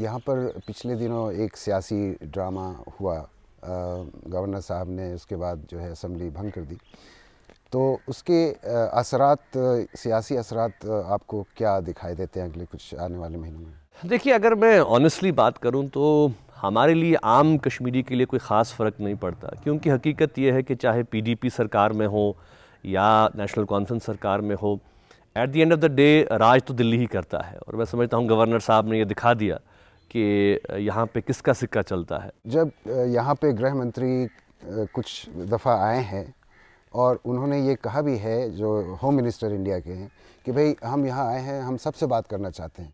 यहाँ पर पिछले दिनों एक सियासी ड्रामा हुआ गवर्नर साहब ने उसके बाद जो है असम्बली भंग कर दी तो उसके असरात सियासी असरात आपको क्या दिखाई देते हैं अगले कुछ आने वाले महीनों में देखिए अगर मैं ऑनेस्टली बात करूं तो हमारे लिए आम कश्मीरी के लिए कोई ख़ास फ़र्क नहीं पड़ता क्योंकि हकीकत यह है कि चाहे पीडीपी सरकार में हो या नेशनल कॉन्फ्रेंस सरकार में हो at the end of the day राज तो दिल्ली ही करता है और मैं समझता हूँ गवर्नर साहब ने ये दिखा दिया कि यहाँ पे किसका सिक्का चलता है जब यहाँ पे गृह मंत्री कुछ दफ़ा आए हैं और उन्होंने ये कहा भी है जो होम मिनिस्टर इंडिया के हैं कि भाई हम यहाँ आए हैं हम सबसे बात करना चाहते हैं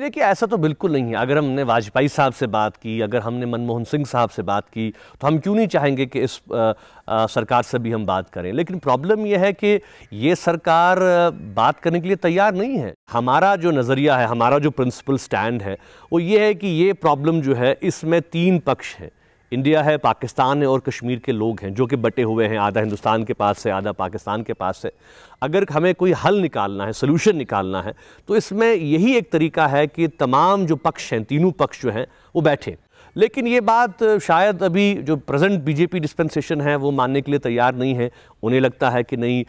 देखिए ऐसा तो बिल्कुल नहीं है अगर हमने वाजपेयी साहब से बात की अगर हमने मनमोहन सिंह साहब से बात की तो हम क्यों नहीं चाहेंगे कि इस आ, आ, सरकार से भी हम बात करें लेकिन प्रॉब्लम यह है कि ये सरकार बात करने के लिए तैयार नहीं है हमारा जो नज़रिया है हमारा जो प्रिंसिपल स्टैंड है वो ये है कि ये प्रॉब्लम जो है इसमें तीन पक्ष हैं इंडिया है पाकिस्तान है और कश्मीर के लोग हैं जो कि बटे हुए हैं आधा हिंदुस्तान के पास से आधा पाकिस्तान के पास से अगर हमें कोई हल निकालना है सोल्यूशन निकालना है तो इसमें यही एक तरीका है कि तमाम जो पक्ष हैं तीनों पक्ष जो हैं वो बैठें लेकिन ये बात शायद अभी जो प्रेजेंट बीजेपी डिस्पेंसेशन है वो मानने के लिए तैयार नहीं है उन्हें लगता है कि नहीं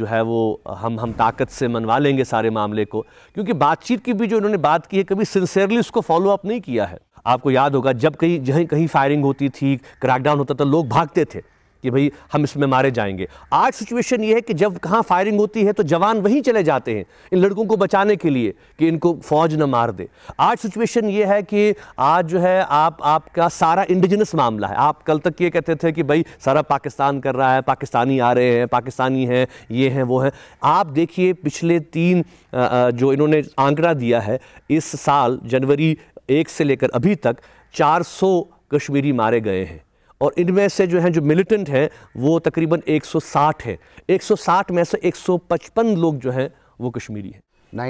जो है वो हम हम ताकत से मनवा लेंगे सारे मामले को क्योंकि बातचीत की भी जो इन्होंने बात की है कभी सिंसेयरली उसको फॉलोअप नहीं किया है आपको याद होगा जब कहीं जहाँ कहीं फायरिंग होती थी क्रैकडाउन होता था लोग भागते थे कि भाई हम इसमें मारे जाएंगे आज सिचुएशन ये है कि जब कहाँ फायरिंग होती है तो जवान वहीं चले जाते हैं इन लड़कों को बचाने के लिए कि इनको फौज न मार दे आज सिचुएशन ये है कि आज जो है आप आपका सारा इंडिजिनस मामला है आप कल तक ये कहते थे कि भाई सारा पाकिस्तान कर रहा है पाकिस्तानी आ रहे हैं पाकिस्तानी हैं ये हैं वो हैं आप देखिए पिछले तीन जो इन्होंने आंकड़ा दिया है इस साल जनवरी एक से लेकर अभी तक 400 कश्मीरी मारे गए हैं और इनमें से जो हैं जो मिलिटेंट हैं वो तकरीबन 160 हैं 160 में से 155 लोग जो हैं वो कश्मीरी हैं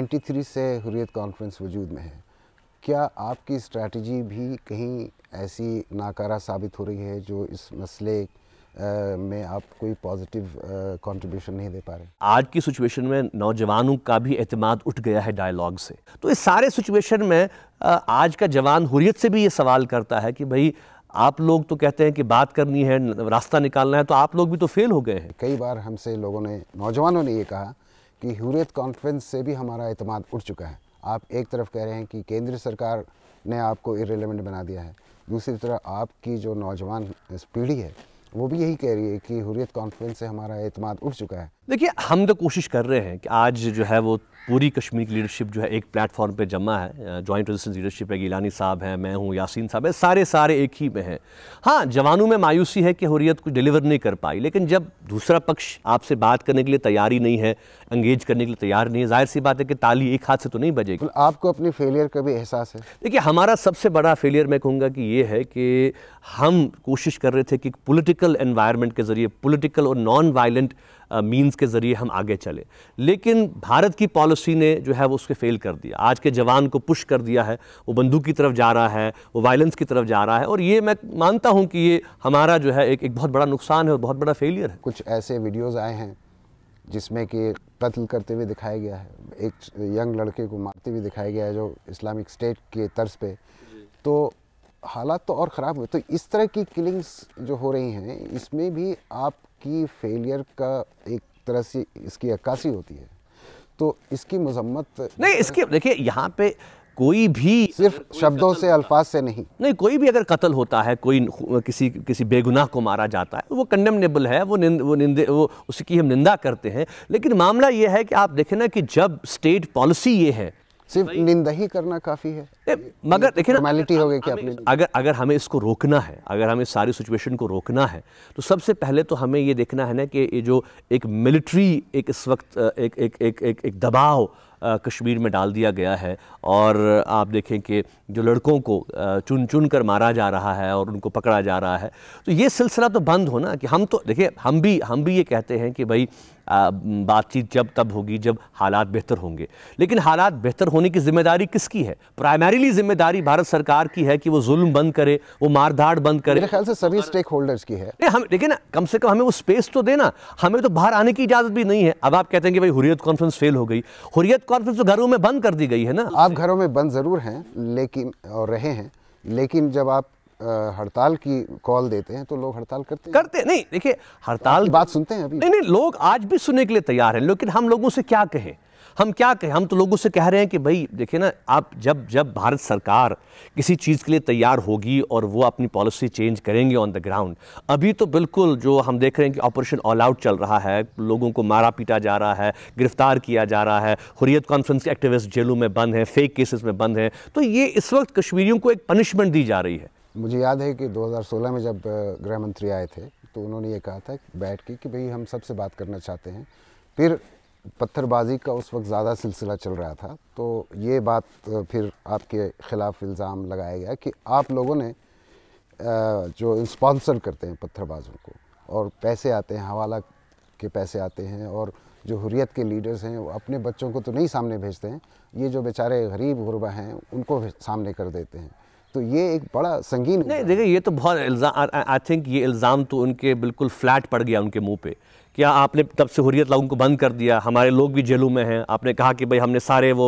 93 से हुरियत कॉन्फ्रेंस वजूद में है क्या आपकी स्ट्रैटी भी कहीं ऐसी नाकारा साबित हो रही है जो इस मसले में आप कोई पॉजिटिव कंट्रीब्यूशन नहीं दे पा रहे आज की सिचुएशन में नौजवानों का भी अहतमाद उठ गया है डायलॉग से तो इस सारे सिचुएशन में आज का जवान हुरियत से भी ये सवाल करता है कि भाई आप लोग तो कहते हैं कि बात करनी है रास्ता निकालना है तो आप लोग भी तो फेल हो गए हैं कई बार हमसे लोगों ने नौजवानों ने ये कहा कि हुरियत कॉन्फ्रेंस से भी हमारा अहतमाद उठ चुका है आप एक तरफ कह रहे हैं कि केंद्र सरकार ने आपको इरेलीवेंट बना दिया है दूसरी तरफ आपकी जो नौजवान पीढ़ी है वो भी यही कह रही है कि हुरियत कॉन्फ्रेंस से हमारा अतमाद उठ चुका है देखिए हम तो कोशिश कर रहे हैं कि आज जो है वो पूरी कश्मीर की लीडरशिप जो है एक प्लेटफॉर्म पे जमा है जॉइंट रेजिस्टेंस लीडरशिप है गिलानी साहब हैं मैं हूँ यासीन साहब है सारे सारे एक ही में हैं हाँ जवानों में मायूसी है कि हुरियत कुछ डिलीवर नहीं कर पाई लेकिन जब दूसरा पक्ष आपसे बात करने के लिए तैयार ही नहीं है एंगेज करने के लिए तैयार नहीं है जाहिर सी बात है कि ताली एक हाथ से तो नहीं बजेगी तो आपको अपने फेलियर का भी एहसास है देखिए हमारा सबसे बड़ा फेलियर मैं कहूँगा कि ये है कि हम कोशिश कर रहे थे कि पोलिटिकल इन्वायरमेंट के ज़रिए पोलिटिकल और नॉन वायलेंट मीन्स के ज़रिए हम आगे चले लेकिन भारत की पॉलिसी ने जो है वो उसके फेल कर दिया आज के जवान को पुश कर दिया है वो बंदूक की तरफ जा रहा है वो वायलेंस की तरफ जा रहा है और ये मैं मानता हूँ कि ये हमारा जो है एक एक बहुत बड़ा नुकसान है और बहुत बड़ा फेलियर है कुछ ऐसे वीडियोज़ आए हैं जिसमें कि कत्ल करते हुए दिखाया गया है एक यंग लड़के को मारते हुए दिखाया गया है जो इस्लामिक स्टेट के तर्ज पे तो हालात तो और ख़राब हुए तो इस तरह की किलिंग्स जो हो रही हैं इसमें भी आप की फेलियर का एक तरह से इसकी अक्कासी होती है तो इसकी मजम्मत नहीं इसके देखिए यहाँ पे कोई भी सिर्फ कोई शब्दों से अल्फाज से नहीं नहीं कोई भी अगर कत्ल होता है कोई किसी किसी बेगुनाह को मारा जाता है वो कंडेमनेबल है वो निंद, वो निंदे वो उसकी हम निंदा करते हैं लेकिन मामला ये है कि आप देखें ना कि जब स्टेट पॉलिसी ये है सिर्फ निंदा ही करना काफ़ी है मगर देखिए फॉर्मेलिटी हो गई कि आपने अगर अगर हमें इसको रोकना है अगर हमें सारी सिचुएशन को रोकना है तो सबसे पहले तो हमें ये देखना है ना कि ये जो एक मिलिट्री एक इस वक्त एक एक एक एक, एक दबाव कश्मीर में डाल दिया गया है और आप देखें कि जो लड़कों को चुन चुन कर मारा जा रहा है और उनको पकड़ा जा रहा है तो ये सिलसिला तो बंद हो ना कि हम तो देखिए हम भी हम भी ये कहते हैं कि भाई बातचीत जब तब होगी जब हालात बेहतर होंगे लेकिन हालात बेहतर होने की जिम्मेदारी किसकी है प्राइमरीली जिम्मेदारी भारत सरकार की है कि वो जुल्म बंद करे वो मारधाड़ बंद करे मेरे ख्याल से सभी स्टेक होल्डर्स की है हम लेकिन कम से कम हमें वो स्पेस तो देना हमें तो बाहर आने की इजाज़त भी नहीं है अब आप कहते हैं कि भाई हुरियत कॉन्फ्रेंस फेल हो गई हुरियत कॉन्फ्रेंस तो घरों में बंद कर दी गई है ना आप घरों में बंद ज़रूर हैं लेकिन और रहे हैं लेकिन जब आप हड़ताल की कॉल देते हैं तो लोग हड़ताल करते हैं करते नहीं देखिए हड़ताल बात सुनते हैं अभी नहीं नहीं लोग आज भी सुनने के लिए तैयार हैं लेकिन हम लोगों से क्या कहें हम क्या कहें हम तो लोगों से कह रहे हैं कि भाई देखिए ना आप जब जब भारत सरकार किसी चीज़ के लिए तैयार होगी और वो अपनी पॉलिसी चेंज करेंगे ऑन द ग्राउंड अभी तो बिल्कुल जो हम देख रहे हैं कि ऑपरेशन ऑल आउट चल रहा है लोगों को मारा पीटा जा रहा है गिरफ्तार किया जा रहा है हुरियत कॉन्फ्रेंस के एक्टिविस्ट जेलों में बंद हैं फेक केसेस में बंद हैं तो ये इस वक्त कश्मीरियों को एक पनिशमेंट दी जा रही है मुझे याद है कि 2016 में जब गृह मंत्री आए थे तो उन्होंने ये कहा था बैठ के कि भाई हम सबसे बात करना चाहते हैं फिर पत्थरबाजी का उस वक्त ज़्यादा सिलसिला चल रहा था तो ये बात फिर आपके ख़िलाफ़ इल्ज़ाम लगाया गया कि आप लोगों ने जो इस्पॉन्सर करते हैं पत्थरबाजों को और पैसे आते हैं हवाला के पैसे आते हैं और जो हुरियत के लीडर्स हैं वो अपने बच्चों को तो नहीं सामने भेजते हैं ये जो बेचारे गरीब गुरबा हैं उनको सामने कर देते हैं तो ये एक बड़ा संगीन नहीं देखिए ये तो बहुत इल्ज़ाम आई थिंक ये इल्ज़ाम तो उनके बिल्कुल फ्लैट पड़ गया उनके मुंह पे क्या आपने तब से हुरियत लागू को बंद कर दिया हमारे लोग भी जेलों में हैं आपने कहा कि भाई हमने सारे वो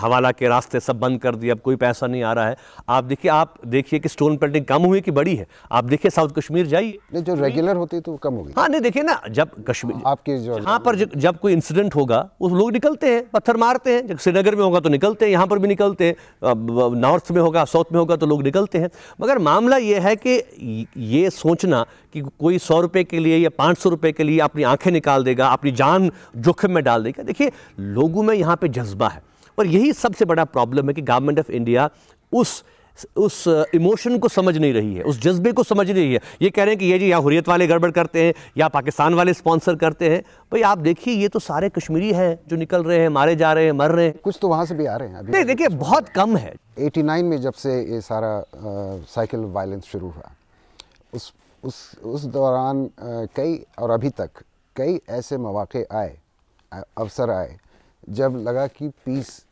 हवाला के रास्ते सब बंद कर दिए अब कोई पैसा नहीं आ रहा है आप देखिए आप देखिए कि स्टोन पेंटिंग कम हुई कि बड़ी है आप देखिए साउथ कश्मीर जाइए नहीं जो रेगुलर होती है तो कम होगी हाँ नहीं देखिए ना जब कश्मीर हाँ, आपके जो यहाँ पर जब कोई इंसिडेंट होगा उस लोग निकलते हैं पत्थर मारते हैं जब श्रीनगर में होगा तो निकलते हैं यहाँ पर भी निकलते हैं नॉर्थ में होगा साउथ में होगा तो लोग निकलते हैं मगर मामला ये है कि ये सोचना कि कोई सौ रुपये के लिए या पाँच सौ रुपये के लिए अपनी आंखें निकाल देगा अपनी जान जोखिम में डाल देगा देखिए लोगों में यहाँ पे जज्बा है और यही सबसे बड़ा प्रॉब्लम है कि गवर्नमेंट ऑफ इंडिया उस उस इमोशन को समझ नहीं रही है उस जज्बे को समझ नहीं रही है ये कह रहे हैं कि ये जी या हुरियत वाले गड़बड़ करते हैं या पाकिस्तान वाले स्पॉन्सर करते हैं भाई आप देखिए ये तो सारे कश्मीरी हैं जो निकल रहे हैं मारे जा रहे हैं मर रहे हैं कुछ तो वहाँ से भी आ रहे हैं अभी नहीं देखिए बहुत कम है 89 में जब से ये सारा साइकिल वायलेंस शुरू हुआ उस उस उस दौरान कई और अभी तक कई ऐसे मौाक़े आए अवसर आए जब लगा कि पीस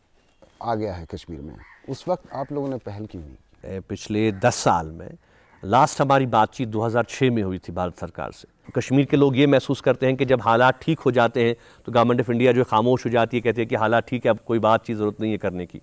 आ गया है कश्मीर में उस वक्त आप लोगों ने पहल की हुई पिछले दस साल में लास्ट हमारी बातचीत 2006 में हुई थी भारत सरकार से कश्मीर के लोग ये महसूस करते हैं कि जब हालात ठीक हो जाते हैं तो गवर्नमेंट ऑफ इंडिया जो खामोश हो जाती है कहते हैं कि हालात ठीक है अब कोई बात चीज़ ज़रूरत नहीं है करने की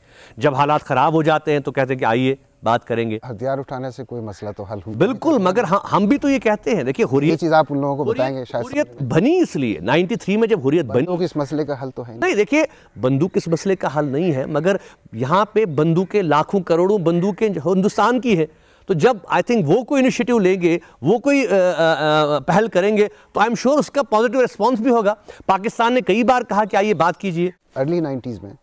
जब हालात ख़राब हो जाते हैं तो कहते हैं कि आइए बात करेंगे हथियार उठाने से कोई मसला तो हल बिल्कुल मगर हम हाँ, हम भी तो ये कहते हैं देखिए हुरियत चीज आप उन लोगों को बताएंगे हुरियत बनी इसलिए 93 में जब हुरियत बनी इस मसले का हल तो है नहीं देखिए बंदूक इस मसले का हल नहीं है मगर यहाँ पे बंदूकें लाखों करोड़ों बंदूकें हिंदुस्तान की है तो जब आई थिंक वो कोई इनिशिएटिव लेंगे वो कोई पहल करेंगे तो आई एम श्योर उसका पॉजिटिव रिस्पॉन्स भी होगा पाकिस्तान ने कई बार कहा कि आइए बात कीजिए अर्ली नाइन्टीज़ में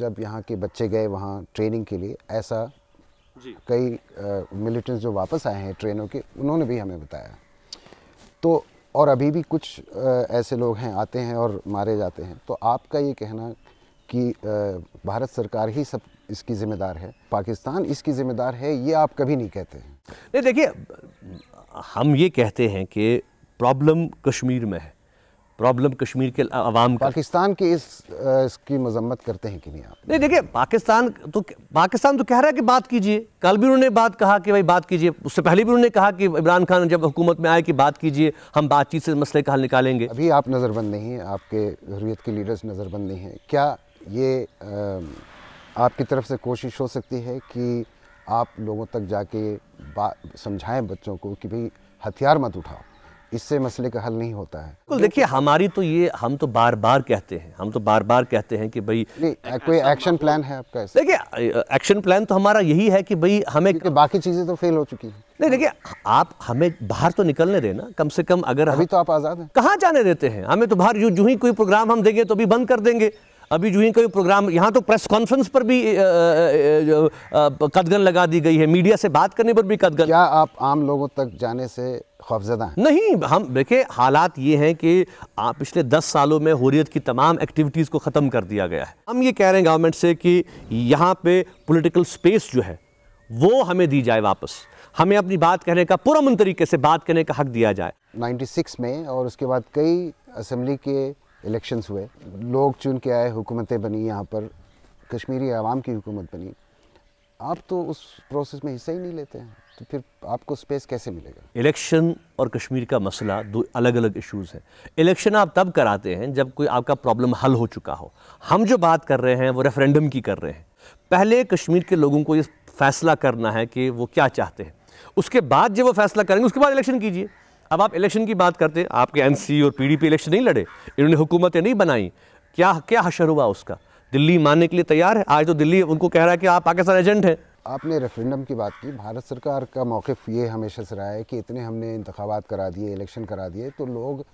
जब यहाँ के बच्चे गए वहाँ ट्रेनिंग के लिए ऐसा कई मिलिटेंट्स जो वापस आए हैं ट्रेनों के उन्होंने भी हमें बताया तो और अभी भी कुछ आ, ऐसे लोग हैं आते हैं और मारे जाते हैं तो आपका ये कहना कि आ, भारत सरकार ही सब इसकी ज़िम्मेदार है पाकिस्तान इसकी ज़िम्मेदार है ये आप कभी नहीं कहते हैं नहीं देखिए हम ये कहते हैं कि प्रॉब्लम कश्मीर में है प्रॉब्लम कश्मीर के आवाम पाकिस्तान की इस इसकी मजम्मत करते हैं कि नहीं आप नहीं देखिए पाकिस्तान तो पाकिस्तान तो कह रहा है कि बात कीजिए कल भी उन्होंने बात कहा कि भाई बात कीजिए उससे पहले भी उन्होंने कहा कि इमरान खान जब हुकूमत में आए कि बात कीजिए हम बातचीत से मसले का हल निकालेंगे अभी आप नज़रबंद नहीं हैं आपके हरियत के लीडर्स नज़रबंद नहीं हैं क्या ये आपकी तरफ से कोशिश हो सकती है कि आप लोगों तक जाके समझाएं बच्चों को कि भाई हथियार मत उठाओ इससे मसले का हल नहीं होता है बिल्कुल देखिए हमारी तो ये हम तो बार बार कहते हैं हम तो बार बार कहते हैं कि भाई कोई एक्शन प्लान है आपका देखिए एक्शन प्लान तो हमारा यही है कि भाई हमें बाकी चीज़ें तो फेल हो चुकी हैं नहीं देखिए आप हमें बाहर तो निकलने ना कम से कम अगर अभी तो आप आज़ाद हैं कहाँ जाने देते हैं हमें तो बाहर यूं ही कोई प्रोग्राम हम देंगे तो भी बंद कर देंगे अभी जो ही कोई प्रोग्राम यहाँ तो प्रेस कॉन्फ्रेंस पर भी कदगन लगा दी गई है मीडिया से बात करने पर भी कदगन क्या आप आम लोगों तक जाने से खौफजदा हैं नहीं हम देखिए हालात ये हैं कि आप पिछले दस सालों में हुरियत की तमाम एक्टिविटीज़ को ख़त्म कर दिया गया है हम ये कह रहे हैं गवर्नमेंट से कि यहाँ पे पॉलिटिकल स्पेस जो है वो हमें दी जाए वापस हमें अपनी बात कहने का पुरमन तरीके से बात करने का हक दिया जाए 96 में और उसके बाद कई असम्बली के इलेक्शंस हुए लोग चुन के आए हुकूमतें बनी यहाँ पर कश्मीरी आवाम की हुकूमत बनी आप तो उस प्रोसेस में हिस्सा ही नहीं लेते हैं तो फिर आपको स्पेस कैसे मिलेगा इलेक्शन और कश्मीर का मसला दो अलग अलग इश्यूज़ हैं इलेक्शन आप तब कराते हैं जब कोई आपका प्रॉब्लम हल हो चुका हो हम जो बात कर रहे हैं वो रेफरेंडम की कर रहे हैं पहले कश्मीर के लोगों को ये फैसला करना है कि वो क्या चाहते हैं उसके बाद जब वो फैसला करेंगे उसके बाद इलेक्शन कीजिए अब आप इलेक्शन की बात करते हैं आपके एन और पी इलेक्शन नहीं लड़े इन्होंने हुकूमतें नहीं बनाई क्या क्या हशर हुआ उसका दिल्ली मानने के लिए तैयार है आज तो दिल्ली उनको कह रहा है कि आप पाकिस्तान एजेंट हैं आपने रेफरेंडम की बात की भारत सरकार का मौक़ ये हमेशा से रहा है कि इतने हमने इंतबात करा दिए इलेक्शन करा दिए तो लोग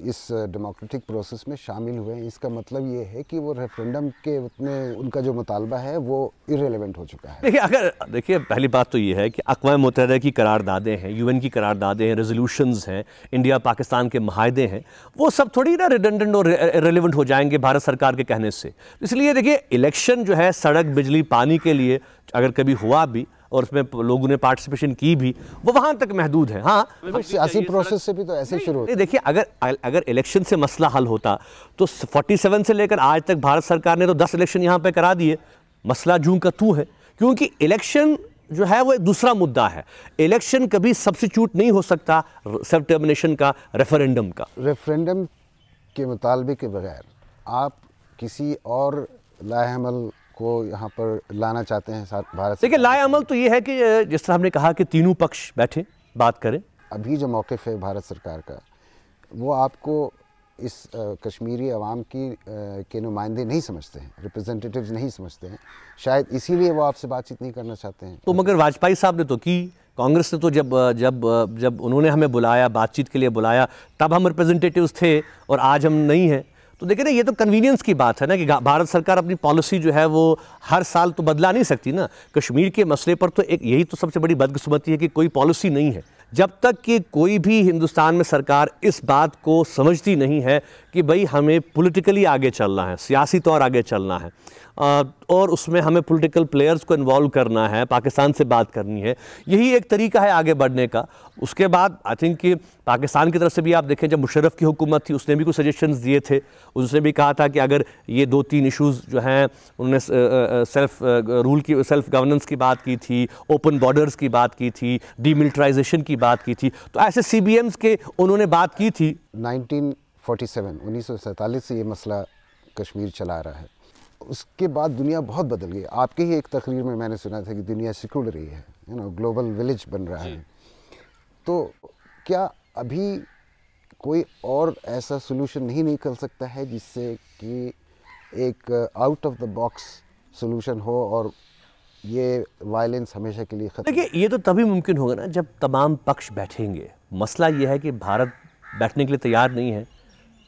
इस डेमोक्रेटिक प्रोसेस में शामिल हुए हैं इसका मतलब ये है कि वो रेफरेंडम के उतने उनका जो मुतालबा है वो इरेलीवेंट हो चुका है देखिए अगर देखिए पहली बात तो ये है कि अकवा मुतहद की करारदादे हैं यूएन की करारदादें हैं रेजोल्यूशन हैं इंडिया पाकिस्तान के माहदे हैं वो सब थोड़ी ना रिडेंडेंट और रेलिवेंट हो जाएंगे भारत सरकार के कहने से इसलिए देखिए इलेक्शन जो है सड़क बिजली पानी के लिए अगर कभी हुआ भी और उसमें लोगों ने पार्टिसिपेशन की भी वो वहाँ तक महदूद है हाँ सियासी प्रोसेस से भी तो ऐसे शुरू देखिए अगर अगर इलेक्शन से मसला हल होता तो 47 से लेकर आज तक भारत सरकार ने तो 10 इलेक्शन यहाँ पे करा दिए मसला जू का तू है क्योंकि इलेक्शन जो है वो एक दूसरा मुद्दा है इलेक्शन कभी सब्सिट्यूट नहीं हो सकता सेल्फ टर्मिनेशन का रेफरेंडम का रेफरेंडम के मुतालबे के बगैर आप किसी और लाहमल को यहाँ पर लाना चाहते हैं भारत देखिए लाए अमल तो ये है कि जिस तरह हमने कहा कि तीनों पक्ष बैठे बात करें अभी जो मौक़ है भारत सरकार का वो आपको इस कश्मीरी आवाम की के नुमाइंदे नहीं समझते हैं रिप्रेजेंटेटिव नहीं समझते हैं शायद इसीलिए वो आपसे बातचीत नहीं करना चाहते हैं तो मगर वाजपेयी साहब ने तो की कांग्रेस ने तो जब जब जब उन्होंने हमें बुलाया बातचीत के लिए बुलाया तब हम रिप्रेजेंटेटिव्स थे और आज हम नहीं हैं तो देखिए ना ये तो कन्वीनियंस की बात है ना कि भारत सरकार अपनी पॉलिसी जो है वो हर साल तो बदला नहीं सकती ना कश्मीर के मसले पर तो एक यही तो सबसे बड़ी बदकिस्मती है कि कोई पॉलिसी नहीं है जब तक कि कोई भी हिंदुस्तान में सरकार इस बात को समझती नहीं है कि भाई हमें पॉलिटिकली आगे चलना है सियासी तौर आगे चलना है और उसमें हमें पॉलिटिकल प्लेयर्स को इन्वॉल्व करना है पाकिस्तान से बात करनी है यही एक तरीका है आगे बढ़ने का उसके बाद आई थिंक कि पाकिस्तान की तरफ से भी आप देखें जब मुशरफ की हुकूमत थी उसने भी कुछ सजेशंस दिए थे उसने भी कहा था कि अगर ये दो तीन इशूज़ जो हैं उन्होंने सेल्फ रूल की सेल्फ गवर्नेंस की बात की थी ओपन बॉर्डर्स की बात की थी डीमिलिटराइजेशन की बात की थी तो ऐसे सी के उन्होंने बात की थी नाइनटीन 47 से ये मसला कश्मीर चला रहा है उसके बाद दुनिया बहुत बदल गई आपके ही एक तकरीर में मैंने सुना था कि दुनिया सिकुड़ रही है यू नो ग्लोबल विलेज बन रहा है तो क्या अभी कोई और ऐसा सोल्यूशन नहीं निकल सकता है जिससे कि एक out of the box solution हो और ये वायलेंस हमेशा के लिए खत्म देखिए ये तो तभी मुमकिन होगा ना जब तमाम पक्ष बैठेंगे मसला ये है कि भारत बैठने के लिए तैयार नहीं है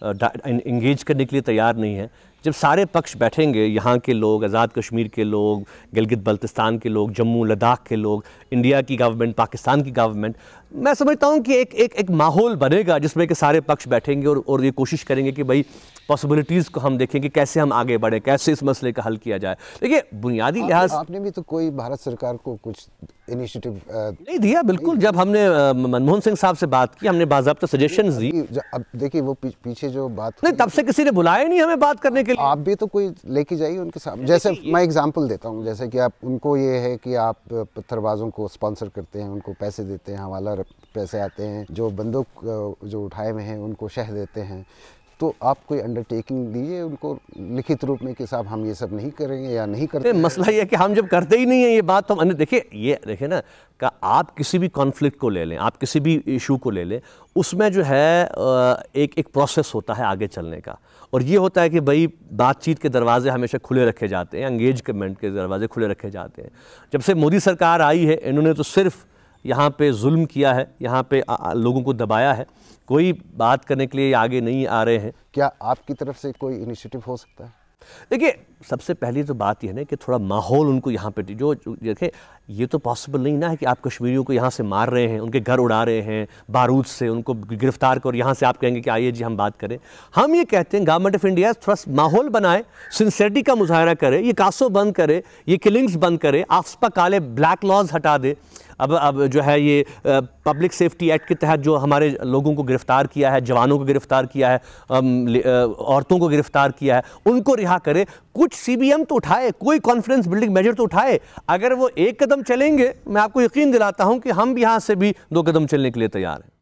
एंगेज करने के लिए तैयार नहीं है जब सारे पक्ष बैठेंगे यहाँ के लोग आज़ाद कश्मीर के लोग गिलगित बल्तिस्तान के लोग जम्मू लद्दाख के लोग इंडिया की गवर्नमेंट पाकिस्तान की गवर्नमेंट मैं समझता हूँ कि एक एक एक माहौल बनेगा जिसमें कि सारे पक्ष बैठेंगे और और ये कोशिश करेंगे कि भाई पॉसिबिलिटीज़ को हम देखें कि कैसे हम आगे बढ़ें कैसे इस मसले का हल किया जाए देखिए बुनियादी लिहाज आपने भी तो कोई भारत सरकार को कुछ इनिशिएटिव नहीं दिया बिल्कुल जब हमने मनमोहन सिंह साहब से बात की हमने बाबा सजेशन दी अब देखिए वो पीछे जो बात नहीं तब से किसी ने बुलाया नहीं हमें बात करने के के लिए आप भी तो कोई लेके जाइए उनके साथ जैसे मैं एग्जांपल देता हूँ जैसे कि आप उनको ये है कि आप पत्थरबाजों को स्पॉन्सर करते हैं उनको पैसे देते हैं हवाला पैसे आते हैं जो बंदूक जो उठाए हुए हैं उनको शह देते हैं तो आप कोई अंडरटेकिंग दिए उनको लिखित रूप में कि साहब हम ये सब नहीं करेंगे या नहीं करते मसला ये है कि हम जब करते ही नहीं है ये बात तो हमने देखिए ये देखिए ना का आप किसी भी कॉन्फ्लिक्ट को ले लें आप किसी भी इशू को ले लें उसमें जो है एक एक प्रोसेस होता है आगे चलने का और ये होता है कि भाई बातचीत के दरवाजे हमेशा खुले रखे जाते हैं एंगेजमेंट के दरवाजे खुले रखे जाते हैं जब से मोदी सरकार आई है इन्होंने तो सिर्फ़ यहाँ पे जुल्म किया है यहाँ पे आ, लोगों को दबाया है कोई बात करने के लिए आगे नहीं आ रहे हैं क्या आपकी तरफ से कोई इनिशिएटिव हो सकता है देखिए सबसे पहली तो बात यह है ना कि थोड़ा माहौल उनको यहाँ पे जो देखें ये तो पॉसिबल नहीं ना है कि आप कश्मीरियों को यहाँ से मार रहे हैं उनके घर उड़ा रहे हैं बारूद से उनको गिरफ्तार करो यहाँ से आप कहेंगे कि आइए जी हम बात करें हम ये कहते हैं गवर्नमेंट ऑफ इंडिया थोड़ा माहौल बनाए सिंसेरिटी का मुजाहरा करे ये कासो बंद करे ये किलिंग्स बंद करे आसपा काले ब्लैक लॉज हटा दे अब अब जो है ये पब्लिक सेफ्टी एक्ट के तहत जो हमारे लोगों को गिरफ़्तार किया है जवानों को गिरफ़्तार किया है औरतों को गिरफ़्तार किया है उनको रिहा करे कुछ सीबीएम तो उठाए कोई कॉन्फ्रेंस बिल्डिंग मेजर तो उठाए अगर वो एक कदम कदम चलेंगे मैं आपको यकीन दिलाता हूं कि हम यहां से भी दो कदम चलने के लिए तैयार हैं